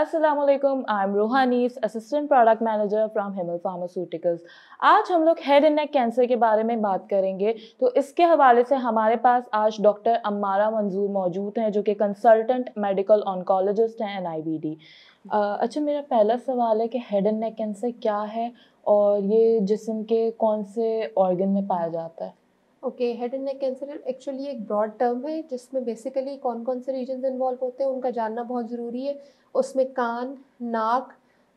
Aslam I am रूहानीस assistant product manager from Hemal pharmaceuticals आज हम लोग हेड एंड नेक कैंसर के बारे में बात करेंगे तो इसके हवाले से हमारे पास आज डॉक्टर अम्मारा मंजूर मौजूद हैं जो कि कंसल्टेंट मेडिकल ऑनकोलॉजिस्ट हैं एन आई बी डी अच्छा मेरा पहला सवाल है कि हेड एंड नेक कैंसर क्या है और ये जिसम के कौन से ऑर्गन में पाया जाता है okay head and neck cancer actually एक ब्रॉड टर्म है जिसमें बेसिकली कौन कौन से रीजन इन्वॉल्व होते हैं उनका जानना बहुत ज़रूरी है उसमें कान नाक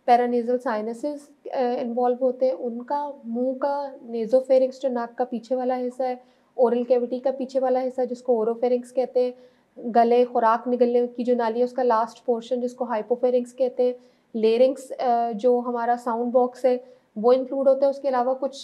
पैरानेजल साइनसिस इन्वॉल्व होते हैं उनका मुंह का नेजोफेरिंग्स जो नाक का पीछे वाला हिस्सा है ओरल कैविटी का पीछे वाला हिस्सा जिसको ओरोफेरिंग्स कहते हैं गले खुराक निगलने की जो नाली है उसका लास्ट पोर्शन जिसको हाइपोफेरिंग्स कहते हैं लेरिंग्स जो हमारा साउंड बॉक्स है वो इंक्लूड होता है उसके अलावा कुछ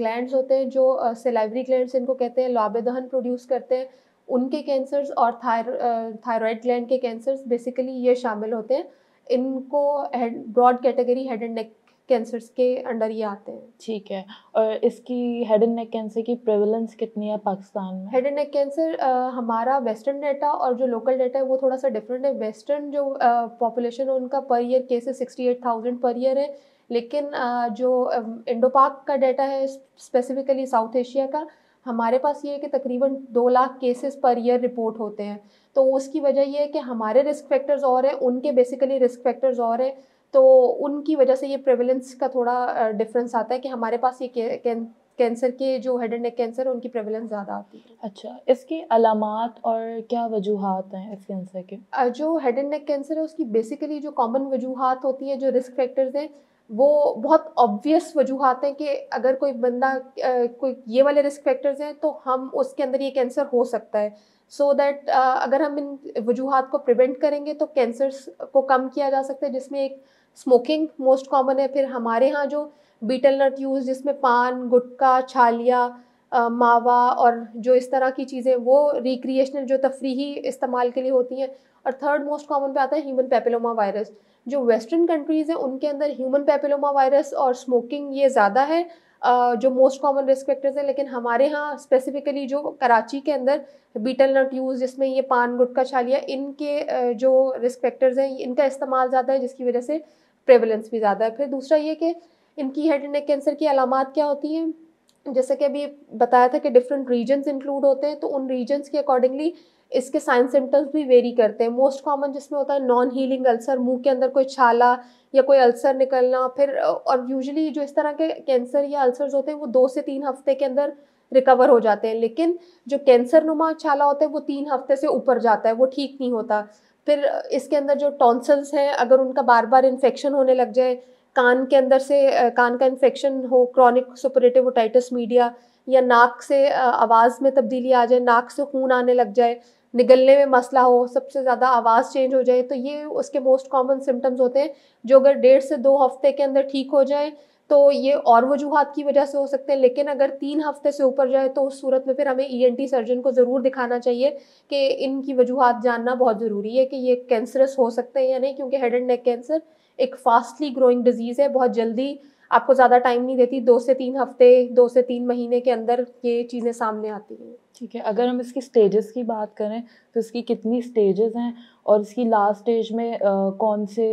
ग्लैंड्स होते हैं जो सेलाइवरी ग्लैंड्स इनको कहते हैं दहन प्रोड्यूस करते हैं उनके कैंसर्स और थायरॉयड ग्लैंड के कैंसर्स बेसिकली ये शामिल होते हैं इनको broad category head and neck cancers के अंडर ये आते हैं ठीक है और इसकी हेड एंड नेक कैंसर की प्रेवलेंस कितनी है पाकिस्तान में हेड एंड नेक कैंसर हमारा वेस्टर्न डाटा और जो लोकल डाटा है वो थोड़ा सा डिफरेंट है वेस्टर्न जो पॉपुलेशन है उनका per year cases sixty eight thousand per year है लेकिन uh, जो इंडोपाक uh, का डाटा है स्पेसिफिकली साउथ एशिया का हमारे पास ये है कि तकरीबन दो lakh cases per year report होते हैं तो उसकी वजह ये है कि हमारे रिस्क फैक्टर्स और हैं उनके बेसिकली रिस्क फैक्टर्स और हैं तो उनकी वजह से ये प्रेवलेंस का थोड़ा डिफरेंस आता है कि हमारे पास ये कैंसर के जो हेड एंड नेक कैंसर है उनकी प्रेवलेंस ज़्यादा आती है अच्छा इसके अलामत और क्या वजूहत हैं इस कैंसर के जो हेड एंड नेक कैंसर है उसकी बेसिकली जो कॉमन वजूहत होती है जो रिस्क फैक्टर्स हैं वो बहुत ऑब्वियस वजूहत हैं कि अगर कोई बंदा कोई ये वाले रिस्क फैक्टर्स हैं तो हम उसके अंदर ये कैंसर हो सकता है सो so दैट अगर हम इन वजूहत को प्रिवेंट करेंगे तो कैंसर्स को कम किया जा सकता है जिसमें एक स्मोकिंग मोस्ट कॉमन है फिर हमारे यहाँ जो बीटल नट यूज़ जिसमें पान गुटखा छालिया मावा और जो इस तरह की चीज़ें वो रिक्रिएशनल जो तफरीही इस्तेमाल के लिए होती हैं और थर्ड मोस्ट कॉमन पे आता है ह्यूमन पेपिलोमा वायरस जो वेस्टर्न कंट्रीज़ हैं उनके अंदर ह्यूमन पेपिलोमा वायरस और स्मोकिंग ये ज़्यादा है जो मोस्ट कॉमन रिस्क फैक्टर्स हैं लेकिन हमारे यहाँ स्पेसिफिकली जो कराची के अंदर बीटल नट यूज़ जिसमें ये पान गुटखा छालिया इनके जो रिस्क फैक्टर्स हैं इनका इस्तेमाल ज़्यादा है जिसकी वजह से प्रेवलेंस भी ज़्यादा है फिर दूसरा ये कि इनकी हेड एंड नेक कैंसर की अलामत क्या होती हैं जैसे कि अभी बताया था कि डिफरेंट रीजन्स इंक्लूड होते हैं तो उन रीजन्स के अकॉर्डिंगली इसके साइन सिम्टम्स भी वेरी करते हैं मोस्ट कॉमन जिसमें होता है नॉन हीलिंग अल्सर मुंह के अंदर कोई छाला या कोई अल्सर निकलना फिर और यूजुअली जो इस तरह के कैंसर या अल्सर्स होते हैं वो दो से तीन हफ्ते के अंदर रिकवर हो जाते हैं लेकिन जो कैंसर नुमा छाला होता है वो तीन हफ्ते से ऊपर जाता है वो ठीक नहीं होता फिर इसके अंदर जो टॉन्सल्स हैं अगर उनका बार बार इन्फेक्शन होने लग जाए कान के अंदर से कान का इन्फेक्शन हो क्रॉनिक सुपरेटिव ओटाइटस मीडिया या नाक से आवाज़ में तब्दीली आ जाए नाक से खून आने लग जाए निगलने में मसला हो सबसे ज़्यादा आवाज़ चेंज हो जाए तो ये उसके मोस्ट कॉमन सिम्टम्स होते हैं जो अगर डेढ़ से दो हफ्ते के अंदर ठीक हो जाए तो ये और वजूहत की वजह से हो सकते हैं लेकिन अगर तीन हफ्ते से ऊपर जाए तो उस सूरत में फिर हमें ई e सर्जन को ज़रूर दिखाना चाहिए कि इनकी वजूहत जानना बहुत ज़रूरी है कि ये कैंसरस हो सकते हैं या नहीं क्योंकि हेड एंड नेक कैंसर एक फास्टली ग्रोइंग डिजीज़ है बहुत जल्दी आपको ज़्यादा टाइम नहीं देती दो से तीन हफ्ते दो से तीन महीने के अंदर ये चीज़ें सामने आती हैं ठीक है अगर हम इसकी स्टेजेस की बात करें तो इसकी कितनी स्टेजेस हैं और इसकी लास्ट स्टेज में आ, कौन से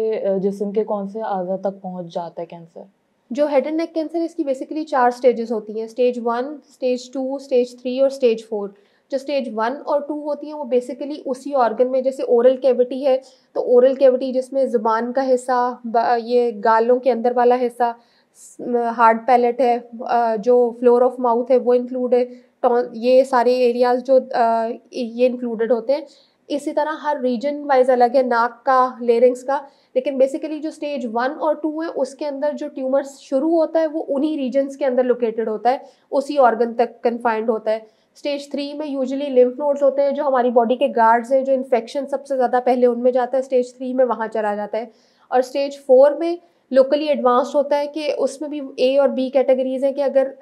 जिसम के कौन से आज़ा तक पहुंच जाता है कैंसर जो हेड एंड नेक कैंसर है इसकी बेसिकली चार स्टेजेस होती हैं stage one stage two stage three और स्टेज फोर जो स्टेज वन और टू होती हैं वो बेसिकली उसी ऑर्गन में जैसे ओरल कैविटी है तो ओरल कैविटी जिसमें ज़ुबान का हिस्सा ये गालों के अंदर वाला हिस्सा हार्ड पैलेट है जो फ्लोर ऑफ माउथ है वो इंक्लूड है तो ये सारे एरियाज़ जो ये इंक्लूडेड होते हैं इसी तरह हर रीजन वाइज अलग है नाक का लेरिंग्स का लेकिन बेसिकली जो स्टेज वन और टू है उसके अंदर जो ट्यूमर शुरू होता है वो उन्हीं रीजन्स के अंदर लोकेटेड होता है उसी ऑर्गन तक कन्फाइंड होता है स्टेज थ्री में यूजली लिम्फ नोड्स होते हैं जो हमारी बॉडी के गार्ड्स हैं जो इन्फेक्शन सबसे ज़्यादा पहले उनमें जाता है स्टेज थ्री में वहाँ चला जाता है और स्टेज फोर में लोकली एडवांस्ड होता है कि उसमें भी ए और बी कैटेगरीज हैं कि अगर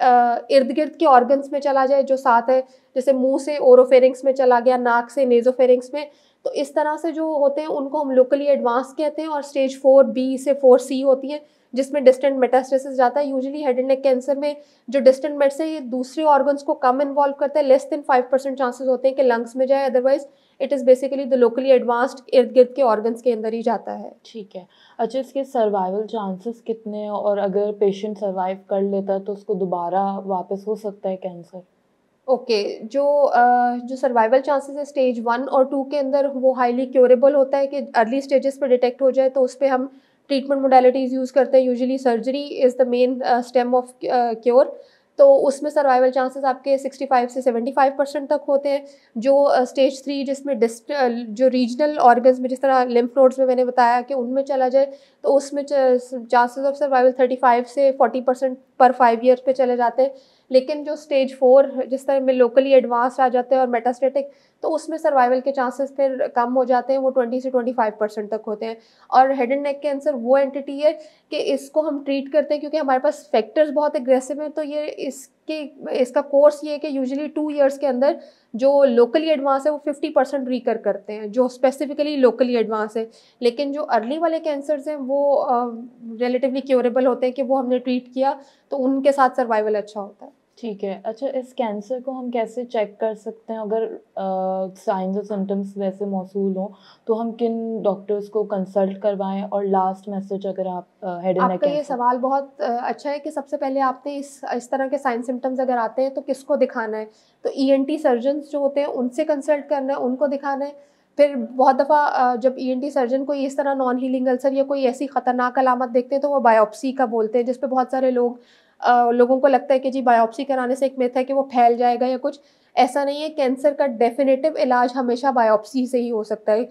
इर्द गिर्द के ऑर्गन्स में चला जाए जो साथ है जैसे मुंह से ओरोफेरिंग्स में चला गया नाक से नेजोफेरिंग्स में तो इस तरह से जो होते हैं उनको हम लोकली एडवांस कहते हैं और स्टेज फोर बी से फोर सी होती हैं जिसमें डिस्टेंट मेटास्टेसिस जाता है usually head and neck cancer में जो डिस्टेंट मेट्स है ये दूसरे ऑर्गन्स को कम इन्वॉल्व करता है less than five percent chances होते हैं कि लंग्स में जाए otherwise it is basically the locally advanced इर्द गिर्द के ऑर्गन्स के अंदर ही जाता है ठीक है अच्छा इसके सर्वाइवल चांसेस कितने हैं और अगर पेशेंट सर्वाइव कर लेता है तो उसको दोबारा वापस हो सकता है कैंसर ओके okay, जो जो सर्वाइवल चांसेस है स्टेज वन और टू के अंदर वो हाईली क्योरेबल होता है कि अर्ली स्टेजेस पर डिटेक्ट हो जाए तो उस पर हम ट्रीटमेंट मोडालिटीज़ यूज़ करते हैं usually surgery is the main stem of cure तो उसमें सर्वाइवल चांसेस आपके 65 से 75 परसेंट तक होते हैं जो स्टेज uh, थ्री जिसमें डिस uh, जो रीजनल ऑर्गन्स में जिस तरह लिम्फ नोड्स में मैंने बताया कि उनमें चला जाए तो उसमें चांसेस ऑफ सर्वाइवल 35 से 40 परसेंट पर फाइव ईयर्स पे चले जाते हैं लेकिन जो स्टेज फोर जिस तरह में लोकली एडवांस आ जाते हैं और मेटास्टेटिक तो उसमें सर्वाइवल के चांसेस फिर कम हो जाते हैं वो 20 से 25 परसेंट तक होते हैं और हेड एंड नेक कैंसर वो एंटिटी है कि इसको हम ट्रीट करते हैं क्योंकि हमारे पास फैक्टर्स बहुत एग्रेसिव हैं तो ये इसके इसका कोर्स ये है कि यूजली टू ईयर्स के अंदर जो लोकली एडवांस है वो 50 परसेंट रिकर करते हैं जो स्पेसिफिकली लोकली एडवांस है लेकिन जो अर्ली वाले कैंसर्स हैं वो रिलेटिवली uh, क्योरेबल होते हैं कि वो हमने ट्रीट किया तो उनके साथ सर्वाइवल अच्छा होता है ठीक है अच्छा इस कैंसर को हम कैसे चेक कर सकते हैं अगर साइंस और सिम्टम्स वैसे मौसू हों तो हम किन डॉक्टर्स को कंसल्ट करवाएं और लास्ट मैसेज अगर आप हेड एंड आपका ये सवाल बहुत अच्छा है कि सबसे पहले आपने इस इस तरह के साइंस सिम्टम्स अगर आते हैं तो किसको दिखाना है तो ई एन टी सर्जन जो होते हैं उनसे कंसल्ट करना है उनको दिखाना है फिर बहुत दफ़ा जब ई एन टी सर्जन कोई इस तरह नॉन हीलिंग अल्सर या कोई ऐसी ख़तरनाक अलामत देखते हैं तो वो बायोप्सी का बोलते हैं जिसपे बहुत सारे लोग आ, लोगों को लगता है कि जी बायोप्सी कराने से एक मेथ है कि वो फैल जाएगा या कुछ ऐसा नहीं है कैंसर का डेफिनेटिव इलाज हमेशा बायोप्सी से ही हो सकता है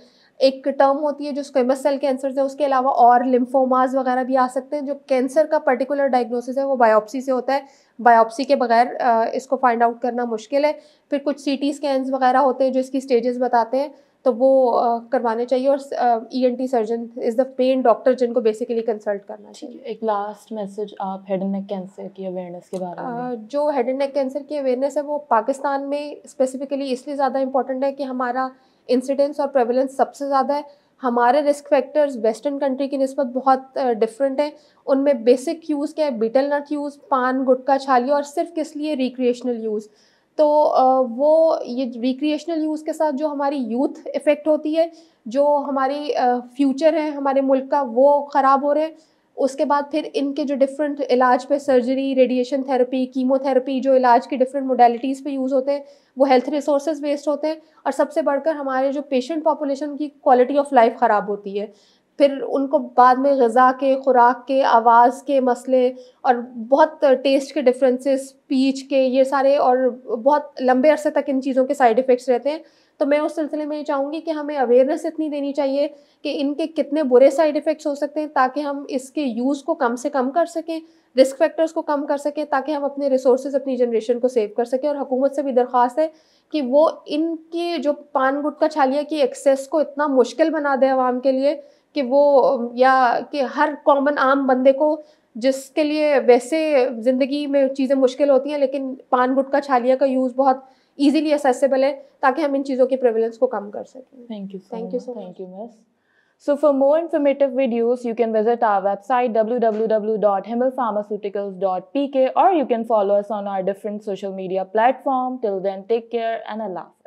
एक टर्म होती है जो स्क्वेमस सेल कैंसर है उसके अलावा और लिम्फोमास वगैरह भी आ सकते हैं जो कैंसर का पर्टिकुलर डायग्नोसिस है वो बायोप्सी से होता है बायोप्सी के बगैर इसको फाइंड आउट करना मुश्किल है फिर कुछ सी टी वगैरह होते हैं जो इसकी स्टेजेस बताते हैं तो वो करवाने चाहिए और E N T surgeon is the pen doctor जिनको बेसिकली कंसल्ट करना चाहिए एक लास्ट मैसेज आप हेड एंड नेक कैंसर की अवेयरनेस के बारे में जो हेड एंड नेक कैंसर की अवेयरनेस है वो पाकिस्तान में स्पेसिफिकली इसलिए ज़्यादा इंपॉर्टेंट है कि हमारा इंसिडेंस और प्रेवलेंस सबसे ज़्यादा है हमारे रिस्क फैक्टर्स वेस्टर्न कंट्री की नस्बत बहुत डिफरेंट हैं उनमें बेसिक यूज़ क्या है बीटल नट यूज़ पान गुटका छालिया और सिर्फ किस लिए रिक्रिएशनल यूज़ तो वो ये रिक्रिएशनल यूज़ के साथ जो हमारी यूथ इफ़ेक्ट होती है जो हमारी फ्यूचर है हमारे मुल्क का वो ख़राब हो रहे हैं उसके बाद फिर इनके जो डिफरेंट इलाज पे सर्जरी रेडिएशन थेरेपी कीमोथेरेपी जो इलाज के डिफरेंट मोडलिटीज़ पे यूज़ होते हैं वो हेल्थ रिसोर्स वेस्ट होते हैं और सबसे बढ़कर हमारे जो पेशेंट पॉपुलेशन की क्वालिटी ऑफ लाइफ ख़राब होती है फिर उनको बाद में गज़ा के ख़ुराक के आवाज़ के मसले और बहुत टेस्ट के डिफरेंसेस पीच के ये सारे और बहुत लंबे अरसे तक इन चीज़ों के साइड इफ़ेक्ट्स रहते हैं तो मैं उस सिलसिले में ये चाहूँगी कि हमें अवेयरनेस इतनी देनी चाहिए कि इनके कितने बुरे साइड इफ़ेक्ट्स हो सकते हैं ताकि हम इसके यूज़ को कम से कम कर सकें रिस्क फैक्टर्स को कम कर सकें ताकि हम अपने रिसोर्स अपनी जनरेशन को सेव कर सकें और हुकूमत से भी दरख्वास्त है कि वो इनके जो पान का छालिया की एक्सेस को इतना मुश्किल बना दें आवाम के लिए कि वो या कि हर कॉमन आम बंदे को जिसके लिए वैसे ज़िंदगी में चीज़ें मुश्किल होती हैं लेकिन पान का छालिया का यूज़ बहुत ईजीली असेसिबल है ताकि हम इन चीज़ों की प्रेवलेंस को कम कर सकें thank you thank you so thank you miss so for more informative videos you can visit our website W W W dot Hemal pharmaceuticals dot P K और you can follow us on our different social media platform till then take care and a laugh